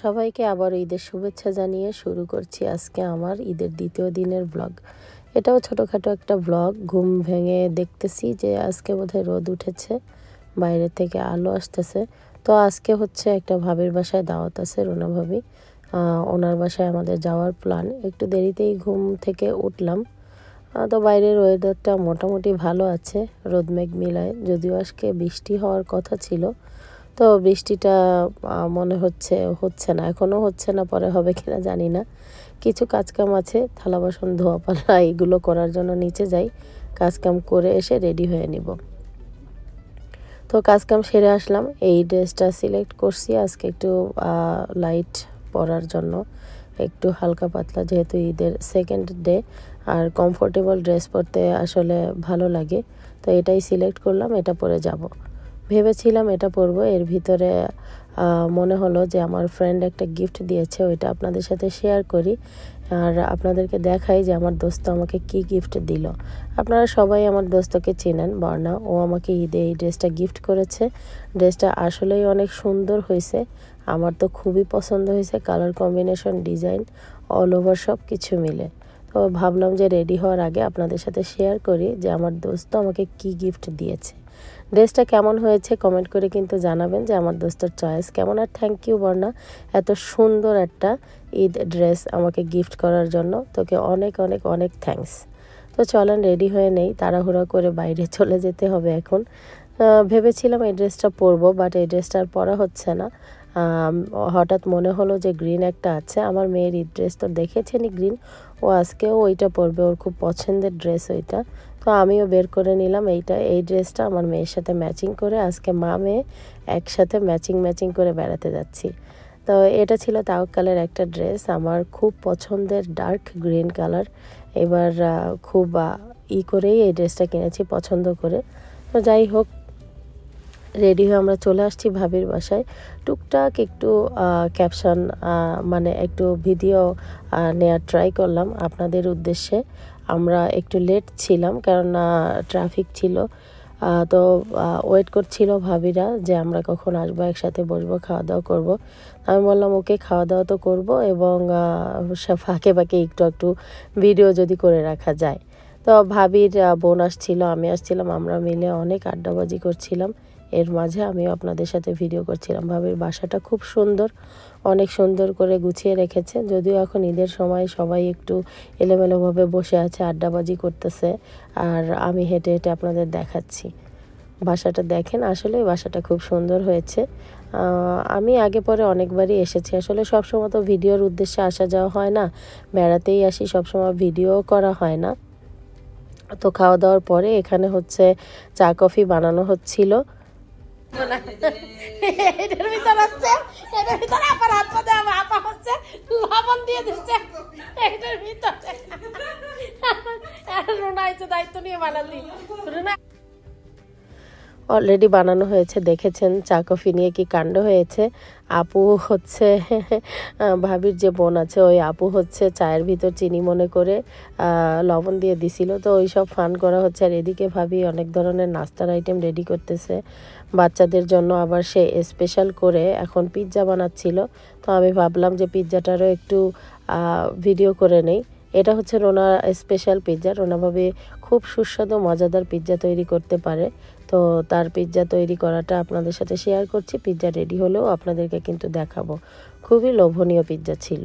সবাইকে আবার ঈদের শুভেচ্ছা জানিয়ে শুরু করছি আজকে আমার ঈদের দ্বিতীয় দিনের ব্লগ এটাও ছোটোখাটো একটা ব্লগ ঘুম ভেঙে দেখতেছি যে আজকে বোধহয় রোদ উঠেছে বাইরে থেকে আলো আসতেছে তো আজকে হচ্ছে একটা ভাবির বাসায় দাওয়াত আছে রুনা ভাবি ওনার বাসায় আমাদের যাওয়ার প্ল্যান একটু দেরিতেই ঘুম থেকে উঠলাম তো বাইরের ওয়েদারটা মোটামুটি ভালো আছে রোদ মেঘ মিলায় যদিও আজকে বৃষ্টি হওয়ার কথা ছিল তো বৃষ্টিটা মনে হচ্ছে হচ্ছে না এখনও হচ্ছে না পরে হবে কিনা জানি না কিছু কাজকাম আছে থালা বাসন ধোয়া পালা এগুলো করার জন্য নিচে যাই কাজকাম করে এসে রেডি হয়ে নিব তো কাজকাম সেরে আসলাম এই ড্রেসটা সিলেক্ট করছি আজকে একটু লাইট পরার জন্য একটু হালকা পাতলা যেহেতু ঈদের সেকেন্ড ডে আর কমফোর্টেবল ড্রেস পরতে আসলে ভালো লাগে তো এটাই সিলেক্ট করলাম এটা পরে যাব ভেবেছিলাম এটা পরব এর ভিতরে মনে হলো যে আমার ফ্রেন্ড একটা গিফট দিয়েছে ওইটা আপনাদের সাথে শেয়ার করি আর আপনাদেরকে দেখাই যে আমার দোস্ত আমাকে কি গিফট দিল আপনারা সবাই আমার দোস্তকে চেনেন বর্ণা ও আমাকে ঈদে এই ড্রেসটা গিফট করেছে ড্রেসটা আসলেই অনেক সুন্দর হয়েছে আমার তো খুবই পছন্দ হয়েছে colour combination design all over সব কিছু মিলে তো ভাবলাম যে রেডি হওয়ার আগে আপনাদের সাথে শেয়ার করি যে আমার দোস্ত আমাকে কি গিফট দিয়েছে ড্রেসটা কেমন হয়েছে কমেন্ট করে কিন্তু জানাবেন যে আমার দোস্তর চয়েস কেমন আর থ্যাংক ইউ বর্ণা এত সুন্দর একটা ঈদ ড্রেস আমাকে গিফট করার জন্য তোকে অনেক অনেক অনেক থ্যাংকস তো চলেন রেডি হয়ে নেই তাড়াহুড়া করে বাইরে চলে যেতে হবে এখন ভেবেছিলাম এই ড্রেসটা পরবো বাট এই ড্রেসটা আর পরা হচ্ছে না হঠাৎ মনে হলো যে গ্রিন একটা আছে আমার মেয়ের এই ড্রেস তো দেখেছেনি গ্রিন ও আজকেও ওইটা পরবে ওর খুব পছন্দের ড্রেস ওইটা তো আমিও বের করে নিলাম এইটা এই ড্রেসটা আমার মেয়ের সাথে ম্যাচিং করে আজকে মা মেয়ে একসাথে ম্যাচিং ম্যাচিং করে বেড়াতে যাচ্ছি তো এটা ছিল তাওকালের একটা ড্রেস আমার খুব পছন্দের ডার্ক গ্রিন কালার এবার খুব ই করেই এই ড্রেসটা কিনেছি পছন্দ করে তো যাই হোক রেডি হয়ে আমরা চলে আসছি ভাবির বাসায় টুকটাক একটু ক্যাপশন মানে একটু ভিডিও নেওয়ার ট্রাই করলাম আপনাদের উদ্দেশ্যে আমরা একটু লেট ছিলাম কেননা ট্রাফিক ছিল তো ওয়েট করছিল ভাবিরা যে আমরা কখন আসবো একসাথে বসবো খাওয়া দাওয়া করবো আমি বললাম ওকে খাওয়া দাওয়া তো করবো এবং ফাঁকে ফাঁকে একটু একটু ভিডিও যদি করে রাখা যায় তো ভাবির বোন আসছিল আমি আসছিলাম আমরা মিলে অনেক আড্ডাবাজি করছিলাম এর মাঝে আমি আপনাদের সাথে ভিডিও করছিলাম ভাবির বাসাটা খুব সুন্দর অনেক সুন্দর করে গুছিয়ে রেখেছে যদিও এখন ঈদের সময় সবাই একটু এলোমেলোভাবে বসে আছে আড্ডাবাজি করতেছে আর আমি হেঁটে হেঁটে আপনাদের দেখাচ্ছি বাসাটা দেখেন আসলে বাসাটা খুব সুন্দর হয়েছে আমি আগে পরে অনেকবারই এসেছি আসলে সবসময় তো ভিডিওর উদ্দেশ্যে আসা যাওয়া হয় না বেড়াতেই আসি সবসময় ভিডিও করা হয় না তো খাওয়া দাওয়ার পরে এখানে হচ্ছে চা কফি বানানো হচ্ছিল এটার ভিতর হচ্ছে এটার ভিতরে আপার হাত পাতে আমার আপা হচ্ছে লবণ দিয়ে দিচ্ছে এটার ভিতরে রুনা হয়েছে দায়িত্ব নিয়ে বানালি রুনা অলরেডি বানানো হয়েছে দেখেছেন চা কফি নিয়ে কি কাণ্ড হয়েছে আপু হচ্ছে ভাবির যে বোন আছে ওই আপু হচ্ছে চায়ের ভিতর চিনি মনে করে লবণ দিয়ে দিছিল তো ওই সব ফান করা হচ্ছে আর এদিকে ভাবি অনেক ধরনের নাস্তার আইটেম রেডি করতেছে বাচ্চাদের জন্য আবার সে স্পেশাল করে এখন পিৎজা বানাচ্ছিল তো আমি ভাবলাম যে পিৎজাটারও একটু ভিডিও করে নেই এটা হচ্ছে রোনা স্পেশাল পিৎজা রোনাভাবে খুব সুস্বাদু মজাদার পিৎজা তৈরি করতে পারে তো তার পিৎজা তৈরি করাটা আপনাদের সাথে শেয়ার করছি পিৎজা রেডি হলেও আপনাদেরকে কিন্তু দেখাবো খুবই লোভনীয় পিৎজা ছিল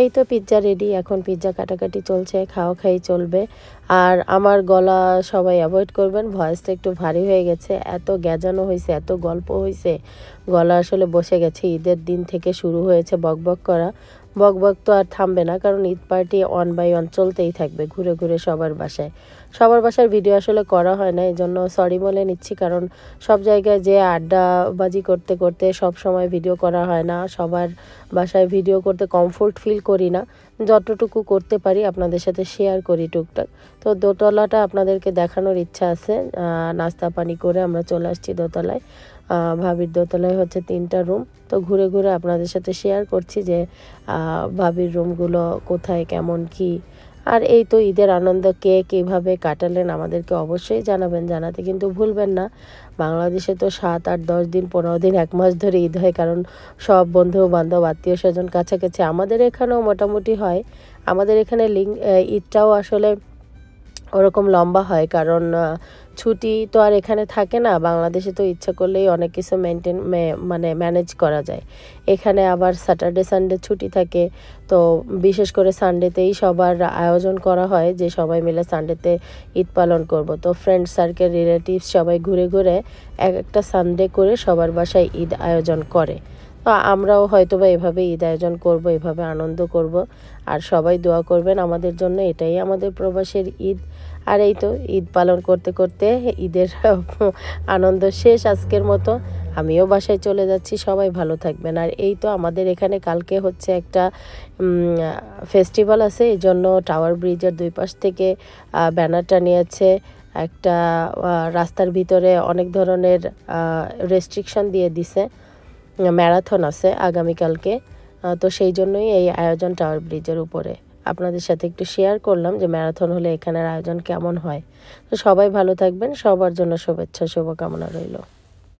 এই তো পিৎজা রেডি এখন পিৎজা কাটাকাটি চলছে খাওয়া খাই চলবে আর আমার গলা সবাই অ্যাভয়েড করবেন ভয়েসটা একটু ভারী হয়ে গেছে এত গেজানো হয়েছে এত গল্প হয়েছে গলা আসলে বসে গেছে ঈদের দিন থেকে শুরু হয়েছে বকবক করা বক বক তো আর থামবে না কারণ Eid party one by one চলতেই থাকবে ঘুরে ঘুরে সবার বাসায় সবার বাসার ভিডিও আসলে করা হয় না এই জন্য সরি বলে নিচ্ছি কারণ সব জায়গায় যে আড্ডাবাজি করতে করতে সব সময় ভিডিও করা হয় না সবার বাসায় ভিডিও করতে কমফোর্ট ফিল করি না যতটুকু করতে পারি আপনাদের সাথে শেয়ার করি টুকটাক তো দোতলাটা আপনাদেরকে দেখানোর ইচ্ছা আছে নাস্তা পানি করে আমরা চলে আসছি দোতলায় ভাবির দোতলায় হচ্ছে তিনটা রুম তো ঘুরে ঘুরে আপনাদের সাথে শেয়ার করছি যে ভাবির রুমগুলো কোথায় কেমন কি আর এই তো ঈদের আনন্দ কে কীভাবে কাটালেন আমাদেরকে অবশ্যই জানাবেন জানাতে কিন্তু ভুলবেন না বাংলাদেশে তো সাত আট দশ দিন পনেরো দিন এক মাস ধরে ঈদ হয় কারণ সব বন্ধু বান্ধব আত্মীয় স্বজন কাছাকাছি আমাদের এখানেও মোটামুটি হয় আমাদের এখানে লিঙ্ক ঈদটাও আসলে ওরকম লম্বা হয় কারণ ছুটি তো আর এখানে থাকে না বাংলাদেশে তো ইচ্ছা করলেই অনেক কিছু মেনটেন মানে ম্যানেজ করা যায় এখানে আবার স্যাটারডে সানডে ছুটি থাকে তো বিশেষ করে সানডেতেই সবার আয়োজন করা হয় যে সবাই মিলে সানডেতে ঈদ পালন করব তো ফ্রেন্ড সার্কেল রিলেটিভস সবাই ঘুরে ঘুরে এক একটা সানডে করে সবার বাসায় ঈদ আয়োজন করে তো আমরাও হয়তো বা এভাবে ঈদ আয়োজন করবো এভাবে আনন্দ করব আর সবাই দোয়া করবেন আমাদের জন্য এটাই আমাদের প্রবাসের ঈদ আর এই তো ঈদ পালন করতে করতে ঈদের আনন্দ শেষ আজকের মতো আমিও বাসায় চলে যাচ্ছি সবাই ভালো থাকবেন আর এই তো আমাদের এখানে কালকে হচ্ছে একটা ফেস্টিভ্যাল আছে এই জন্য টাওয়ার ব্রিজের দুই পাশ থেকে ব্যানারটা নিয়েছে একটা রাস্তার ভিতরে অনেক ধরনের রেস্ট্রিকশন দিয়ে দিছে ম্যারাথন আছে আগামীকালকে তো সেই জন্যই এই আয়োজন টাওয়ার ব্রিজের উপরে আপনাদের সাথে একটু শেয়ার করলাম যে ম্যারাথন হলে এখানের আয়োজন কেমন হয় তো সবাই ভালো থাকবেন সবার জন্য শুভেচ্ছা শুভকামনা রইল